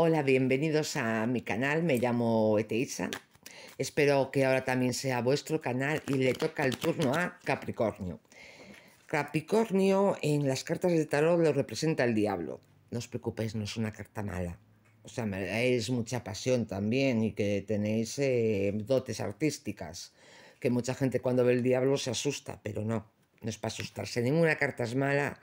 Hola, bienvenidos a mi canal, me llamo Eteisa. Espero que ahora también sea vuestro canal y le toca el turno a Capricornio. Capricornio en las cartas de tarot lo representa el diablo. No os preocupéis, no es una carta mala. O sea, es mucha pasión también y que tenéis eh, dotes artísticas. Que mucha gente cuando ve el diablo se asusta, pero no no es para asustarse, ninguna carta es mala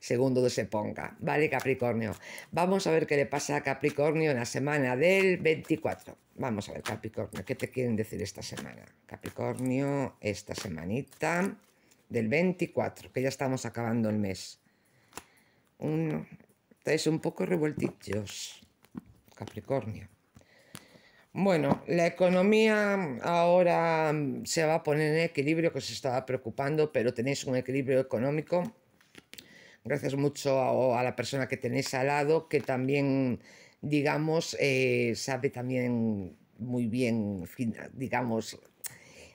según donde se ponga, ¿vale Capricornio? Vamos a ver qué le pasa a Capricornio en la semana del 24. Vamos a ver Capricornio, ¿qué te quieren decir esta semana? Capricornio, esta semanita del 24, que ya estamos acabando el mes. Uno, estáis un poco revueltillos, Capricornio. Bueno, la economía ahora mm, se va a poner en equilibrio, que os estaba preocupando, pero tenéis un equilibrio económico. Gracias mucho a, la persona que tenéis al lado, que también, digamos, eh, sabe también muy bien, digamos,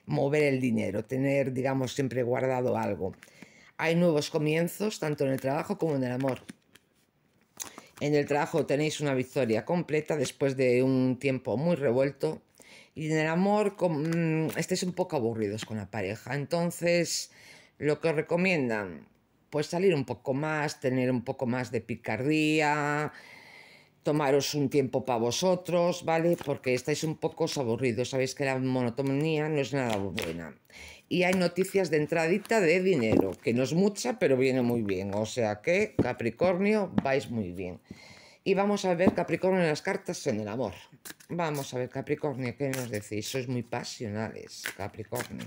mover el dinero, tener, digamos, siempre guardado algo. Hay nuevos comienzos, tanto en el trabajo como en el amor. En el trabajo tenéis una victoria completa después de un tiempo muy revuelto. Y en el amor con, mm, un poco aburridos con la pareja. Entonces, lo que os recomiendan, pues salir un poco más, tener un poco más de picardía, tomaros un tiempo para vosotros, ¿vale? Porque estáis un poco aburridos, sabéis que la monotonía no es nada buena. Y hay noticias de entradita de dinero, que no es mucha, pero viene muy bien. O sea que, Capricornio, vais muy bien. Y vamos a ver Capricornio en las cartas en el amor. Vamos a ver Capricornio, ¿qué nos decís? Sois muy pasionales, Capricornio.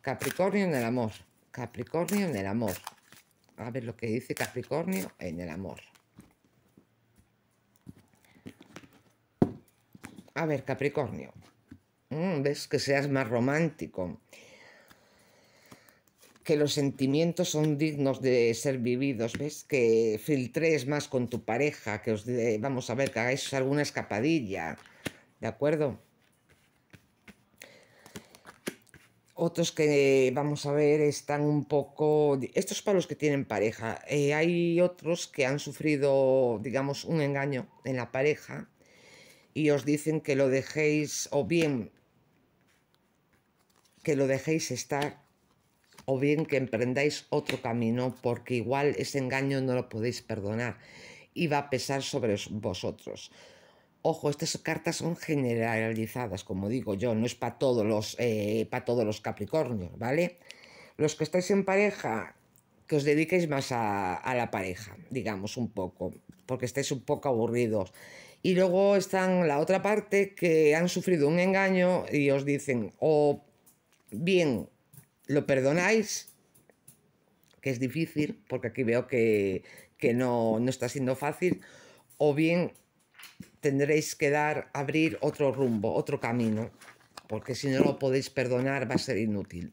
Capricornio en el amor. Capricornio en el amor. A ver lo que dice Capricornio en el amor. A ver, Capricornio. Mm, Ves que seas más romántico. Que los sentimientos son dignos de ser vividos. Ves que filtres más con tu pareja. Que os vamos a ver, que hagáis alguna escapadilla. ¿De acuerdo? Otros que, vamos a ver, están un poco... Estos para los que tienen pareja. Eh, hay otros que han sufrido, digamos, un engaño en la pareja y os dicen que lo dejéis o bien que lo dejéis estar o bien que emprendáis otro camino porque igual ese engaño no lo podéis perdonar y va a pesar sobre vosotros. Ojo, estas cartas son generalizadas, como digo yo, no es para todos los, eh, para todos los Capricornios, ¿vale? Los que estáis en pareja, que os dediquéis más a, a la pareja, digamos un poco, porque estáis un poco aburridos y luego están la otra parte que han sufrido un engaño y os dicen o bien lo perdonáis, que es difícil, porque aquí veo que, no, no está siendo fácil, o bien tendréis que dar, abrir otro rumbo, otro camino, porque si no lo podéis perdonar va a ser inútil.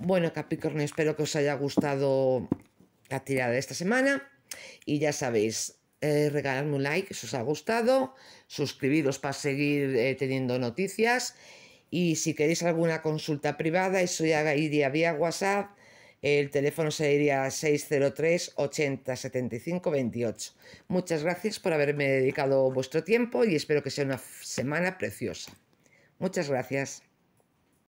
Bueno, Capricornio, espero que os haya gustado la tirada de esta semana y ya sabéis, eh, regalarme un like si os ha gustado, suscribiros para seguir eh, teniendo noticias y si queréis alguna consulta privada, eso ya iría vía WhatsApp, el teléfono sería 603 80 75 28. Muchas gracias por haberme dedicado vuestro tiempo y espero que sea una semana preciosa. Muchas gracias.